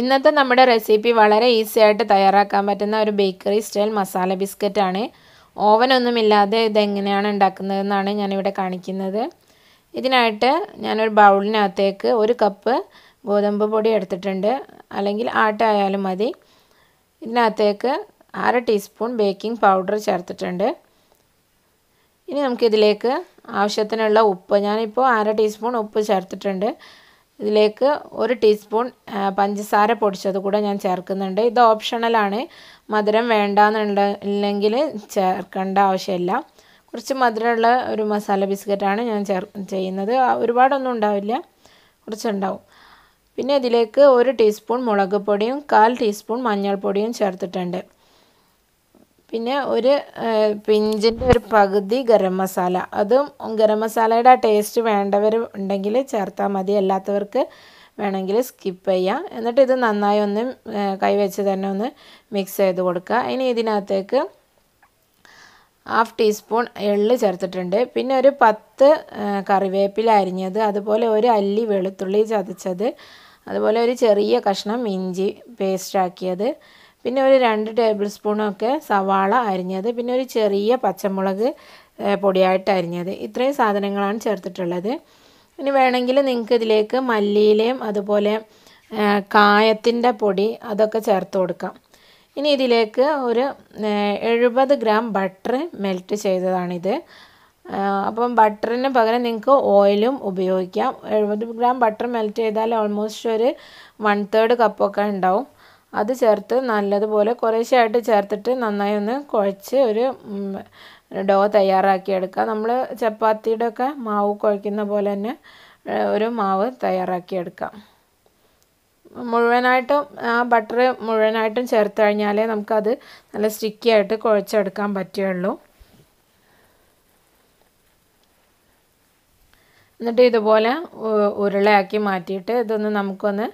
ഇന്നത്തെ നമ്മുടെ റെസിപ്പി വളരെ ഈസി ആയിട്ട് തയ്യാറാക്കാൻ പറ്റുന്ന ഒരു ബേക്കറി സ്റ്റൈൽ മസാല ബിസ്ക്കറ്റ് ആണ് ഓവനൊന്നുമില്ലാതെ ഇതെങ്ങനെയാണ് ഉണ്ടാക്കുന്നതെന്നാണ് ഞാനിവിടെ കാണിക്കുന്നത് ഇതിനായിട്ട് ഞാനൊരു ബൗളിനകത്തേക്ക് ഒരു കപ്പ് ഗോതമ്പ് പൊടി എടുത്തിട്ടുണ്ട് അല്ലെങ്കിൽ ആട്ടായാലും മതി ഇതിനകത്തേക്ക് അര ടീസ്പൂൺ ബേക്കിംഗ് പൗഡർ ചേർത്തിട്ടുണ്ട് ഇനി നമുക്കിതിലേക്ക് ആവശ്യത്തിനുള്ള ഉപ്പ് ഞാനിപ്പോൾ അര ടീസ്പൂൺ ഉപ്പ് ചേർത്തിട്ടുണ്ട് ഇതിലേക്ക് ഒരു ടീസ്പൂൺ പഞ്ചസാര പൊടിച്ചത് കൂടെ ഞാൻ ചേർക്കുന്നുണ്ട് ഇത് ഓപ്ഷണലാണ് മധുരം വേണ്ടാന്നുള്ള ഇല്ലെങ്കിൽ ചേർക്കേണ്ട ആവശ്യമില്ല കുറച്ച് മധുരമുള്ള ഒരു മസാല ബിസ്ക്കറ്റാണ് ഞാൻ ചേർ ചെയ്യുന്നത് ഒരുപാടൊന്നും ഉണ്ടാവില്ല കുറച്ചുണ്ടാവും പിന്നെ ഇതിലേക്ക് ഒരു ടീസ്പൂൺ മുളക് പൊടിയും കാൽ ടീസ്പൂൺ മഞ്ഞൾപ്പൊടിയും ചേർത്തിട്ടുണ്ട് പിന്നെ ഒരു പിഞ്ചിൻ്റെ ഒരു പകുതി ഗരം മസാല അതും ഗരം മസാലയുടെ ആ ടേസ്റ്റ് വേണ്ടവർ ഉണ്ടെങ്കിൽ ചേർത്താൽ മതി അല്ലാത്തവർക്ക് വേണമെങ്കിൽ സ്കിപ്പ് ചെയ്യാം എന്നിട്ട് ഇത് നന്നായി ഒന്ന് കൈവച്ച് തന്നെ ഒന്ന് മിക്സ് ചെയ്ത് കൊടുക്കുക ഇനി ഇതിനകത്തേക്ക് ഹാഫ് ടീസ്പൂൺ എള്ള് ചേർത്തിട്ടുണ്ട് പിന്നെ ഒരു പത്ത് കറിവേപ്പില അരിഞ്ഞത് അതുപോലെ ഒരു അല്ലി വെളുത്തുള്ളി ചതച്ചത് അതുപോലെ ഒരു ചെറിയ കഷ്ണം ഇഞ്ചി പേസ്റ്റാക്കിയത് പിന്നെ ഒരു രണ്ട് ടേബിൾ സ്പൂണൊക്കെ സവാള അരിഞ്ഞത് പിന്നെ ഒരു ചെറിയ പച്ചമുളക് പൊടിയായിട്ട് അരിഞ്ഞത് ഇത്രയും സാധനങ്ങളാണ് ചേർത്തിട്ടുള്ളത് ഇനി വേണമെങ്കിൽ നിങ്ങൾക്ക് ഇതിലേക്ക് മല്ലിയിലയും അതുപോലെ കായത്തിൻ്റെ പൊടി അതൊക്കെ ചേർത്ത് കൊടുക്കാം ഇനി ഇതിലേക്ക് ഒരു എഴുപത് ഗ്രാം ബട്ടർ മെൽറ്റ് ചെയ്തതാണിത് അപ്പം ബട്ടറിന് പകരം നിങ്ങൾക്ക് ഓയിലും ഉപയോഗിക്കാം എഴുപത് ഗ്രാം ബട്ടർ മെൽറ്റ് ചെയ്താൽ ഓൾമോസ്റ്റ് ഒരു വൺ തേർഡ് കപ്പൊക്കെ ഉണ്ടാവും അത് ചേർത്ത് നല്ലതുപോലെ കുറേശ്ശെയായിട്ട് ചേർത്തിട്ട് നന്നായി ഒന്ന് കുഴച്ച് ഒരു ഡോ തയ്യാറാക്കിയെടുക്കുക നമ്മൾ ചപ്പാത്തിയുടെ ഒക്കെ മാവ് കുഴക്കുന്ന പോലെ തന്നെ ഒരു മാവ് തയ്യാറാക്കിയെടുക്കാം മുഴുവനായിട്ടും ആ ബട്ടർ മുഴുവനായിട്ടും ചേർത്ത് കഴിഞ്ഞാലേ നമുക്കത് നല്ല സ്റ്റിക്കി ആയിട്ട് കുഴച്ചെടുക്കാൻ പറ്റുകയുള്ളൂ എന്നിട്ട് ഇതുപോലെ ഉരുളയാക്കി മാറ്റിയിട്ട് ഇതൊന്ന് നമുക്കൊന്ന്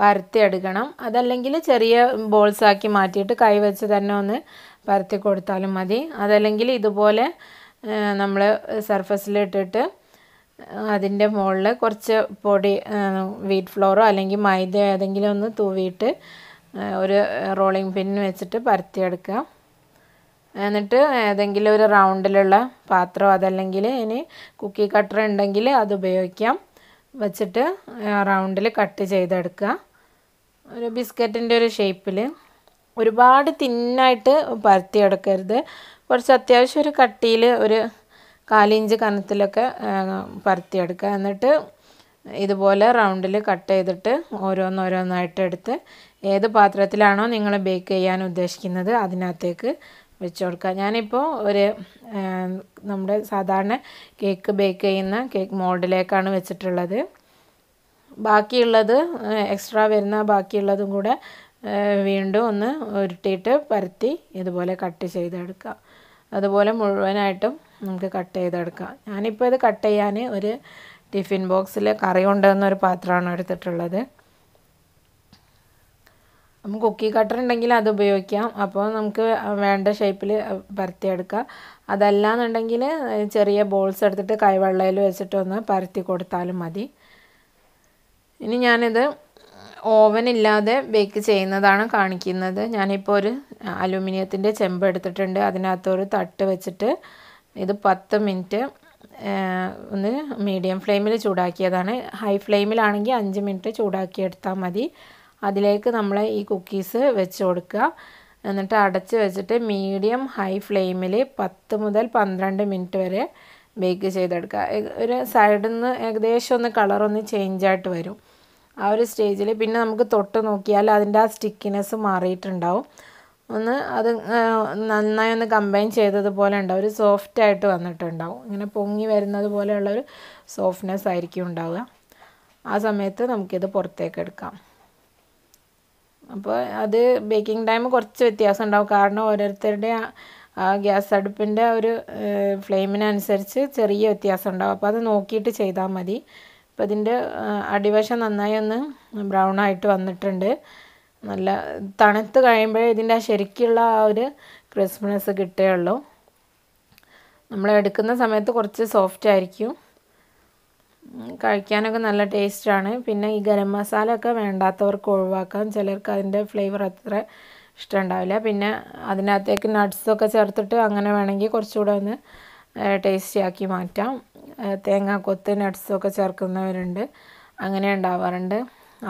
പരത്തിയെടുക്കണം അതല്ലെങ്കിൽ ചെറിയ ബോൾസ് ആക്കി മാറ്റിയിട്ട് കൈവച്ച് തന്നെ ഒന്ന് പരത്തി കൊടുത്താലും മതി അതല്ലെങ്കിൽ ഇതുപോലെ നമ്മൾ സർഫസിലിട്ടിട്ട് അതിൻ്റെ മുകളിൽ കുറച്ച് പൊടി വീറ്റ് ഫ്ലോറോ അല്ലെങ്കിൽ മൈദ ഏതെങ്കിലും ഒന്ന് തൂവിയിട്ട് ഒരു റോളിംഗ് പിൻ വെച്ചിട്ട് പരത്തിയെടുക്കുക എന്നിട്ട് ഏതെങ്കിലും ഒരു റൗണ്ടിലുള്ള പാത്രം അതല്ലെങ്കിൽ ഇനി കുക്കി കട്ടർ ഉണ്ടെങ്കിൽ അത് ഉപയോഗിക്കാം വെച്ചിട്ട് റൗണ്ടിൽ കട്ട് ചെയ്തെടുക്കുക ഒരു ബിസ്ക്കറ്റിൻ്റെ ഒരു ഷേപ്പിൽ ഒരുപാട് തിന്നായിട്ട് പരത്തിയെടുക്കരുത് കുറച്ച് അത്യാവശ്യം ഒരു കട്ടിയിൽ ഒരു കാലിഞ്ച് കനത്തിലൊക്കെ പരത്തിയെടുക്കുക എന്നിട്ട് ഇതുപോലെ റൗണ്ടിൽ കട്ട് ചെയ്തിട്ട് ഓരോന്നോരോന്നായിട്ട് എടുത്ത് ഏത് പാത്രത്തിലാണോ നിങ്ങൾ ബേക്ക് ചെയ്യാൻ ഉദ്ദേശിക്കുന്നത് അതിനകത്തേക്ക് വെച്ച് കൊടുക്കുക ഞാനിപ്പോൾ ഒരു നമ്മുടെ സാധാരണ കേക്ക് ബേക്ക് ചെയ്യുന്ന കേക്ക് മോൾഡിലേക്കാണ് വെച്ചിട്ടുള്ളത് ബാക്കിയുള്ളത് എക്സ്ട്രാ വരുന്ന ബാക്കിയുള്ളതും കൂടെ വീണ്ടും ഒന്ന് ഉരുട്ടിയിട്ട് പരത്തി ഇതുപോലെ കട്ട് ചെയ്തെടുക്കുക അതുപോലെ മുഴുവനായിട്ടും നമുക്ക് കട്ട് ചെയ്തെടുക്കാം ഞാനിപ്പോൾ ഇത് കട്ട് ചെയ്യാൻ ഒരു ടിഫിൻ ബോക്സിൽ കറി കൊണ്ടുവന്നൊരു പാത്രമാണ് എടുത്തിട്ടുള്ളത് നമുക്ക് കുക്കി കട്ടർ ഉണ്ടെങ്കിൽ അത് ഉപയോഗിക്കാം അപ്പോൾ നമുക്ക് വേണ്ട ഷേപ്പിൽ പരത്തിയെടുക്കാം അതല്ല എന്നുണ്ടെങ്കിൽ ചെറിയ ബോൾസ് എടുത്തിട്ട് കൈവെള്ളയിൽ വെച്ചിട്ടൊന്ന് പരത്തി കൊടുത്താലും മതി ഇനി ഞാനിത് ഓവൻ ഇല്ലാതെ ബേക്ക് ചെയ്യുന്നതാണ് കാണിക്കുന്നത് ഞാനിപ്പോൾ ഒരു അലൂമിനിയത്തിൻ്റെ ചെമ്പ് എടുത്തിട്ടുണ്ട് അതിനകത്തൊരു തട്ട് വെച്ചിട്ട് ഇത് പത്ത് മിനിറ്റ് ഒന്ന് മീഡിയം ഫ്ലെയിമിൽ ചൂടാക്കിയതാണ് ഹൈ ഫ്ലെയിമിലാണെങ്കിൽ അഞ്ച് മിനിറ്റ് ചൂടാക്കിയെടുത്താൽ മതി അതിലേക്ക് നമ്മൾ ഈ കുക്കീസ് വെച്ച് കൊടുക്കുക എന്നിട്ട് അടച്ച് വെച്ചിട്ട് മീഡിയം ഹൈ ഫ്ലെയിമിൽ പത്ത് മുതൽ പന്ത്രണ്ട് മിനിറ്റ് വരെ ബേക്ക് ചെയ്തെടുക്കുക ഒരു സൈഡിൽ നിന്ന് ഏകദേശം ഒന്ന് കളറൊന്ന് ചേഞ്ചായിട്ട് വരും ആ ഒരു സ്റ്റേജിൽ പിന്നെ നമുക്ക് തൊട്ട് നോക്കിയാൽ അതിൻ്റെ ആ സ്റ്റിക്കിനെസ് മാറിയിട്ടുണ്ടാവും ഒന്ന് അത് നന്നായി ഒന്ന് കമ്പൈൻ ചെയ്തതുപോലെ ഉണ്ടാവും ഒരു സോഫ്റ്റ് ആയിട്ട് വന്നിട്ടുണ്ടാവും ഇങ്ങനെ പൊങ്ങി വരുന്നത് പോലെയുള്ളൊരു സോഫ്റ്റ്നെസ് ആയിരിക്കും ഉണ്ടാവുക ആ സമയത്ത് നമുക്കിത് പുറത്തേക്ക് എടുക്കാം അപ്പോൾ അത് ബേക്കിംഗ് ടൈം കുറച്ച് വ്യത്യാസം ഉണ്ടാവും കാരണം ഓരോരുത്തരുടെ ആ ഗ്യാസ് അടുപ്പിൻ്റെ ഒരു ഫ്ലെയിമിനനുസരിച്ച് ചെറിയ വ്യത്യാസം ഉണ്ടാവും അപ്പോൾ അത് നോക്കിയിട്ട് ചെയ്താൽ മതി അപ്പോൾ ഇതിൻ്റെ അടിവശം നന്നായി ഒന്ന് ബ്രൗൺ ആയിട്ട് വന്നിട്ടുണ്ട് നല്ല തണുത്ത് കഴിയുമ്പോഴേ ഇതിൻ്റെ ആ ശരിക്കുള്ള ആ ഒരു ക്രിസ്മസ് കിട്ടുകയുള്ളൂ നമ്മൾ എടുക്കുന്ന സമയത്ത് കുറച്ച് സോഫ്റ്റ് ആയിരിക്കും കഴിക്കാനൊക്കെ നല്ല ടേസ്റ്റാണ് പിന്നെ ഈ ഗരം മസാല ഒക്കെ വേണ്ടാത്തവർക്ക് ഒഴിവാക്കാം ചിലർക്ക് അതിൻ്റെ ഫ്ലേവർ അത്ര ഇഷ്ടമുണ്ടാവില്ല പിന്നെ അതിനകത്തേക്ക് നട്ട്സൊക്കെ ചേർത്തിട്ട് അങ്ങനെ വേണമെങ്കിൽ കുറച്ചുകൂടെ ഒന്ന് ടേസ്റ്റി ആക്കി മാറ്റാം തേങ്ങാക്കൊത്ത് ഒക്കെ ചേർക്കുന്നവരുണ്ട് അങ്ങനെ ഉണ്ടാവാറുണ്ട്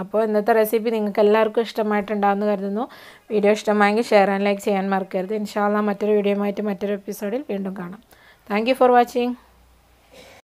അപ്പോൾ ഇന്നത്തെ റെസിപ്പി നിങ്ങൾക്ക് എല്ലാവർക്കും ഇഷ്ടമായിട്ടുണ്ടാകുമെന്ന് കരുതുന്നു വീഡിയോ ഇഷ്ടമായെങ്കിൽ ഷെയർ ആൻഡ് ലൈക്ക് ചെയ്യാൻ മറക്കരുത് ഇൻഷാല്ല മറ്റൊരു വീഡിയോ ആയിട്ട് മറ്റൊരു എപ്പിസോഡിൽ വീണ്ടും കാണാം താങ്ക് ഫോർ വാച്ചിങ്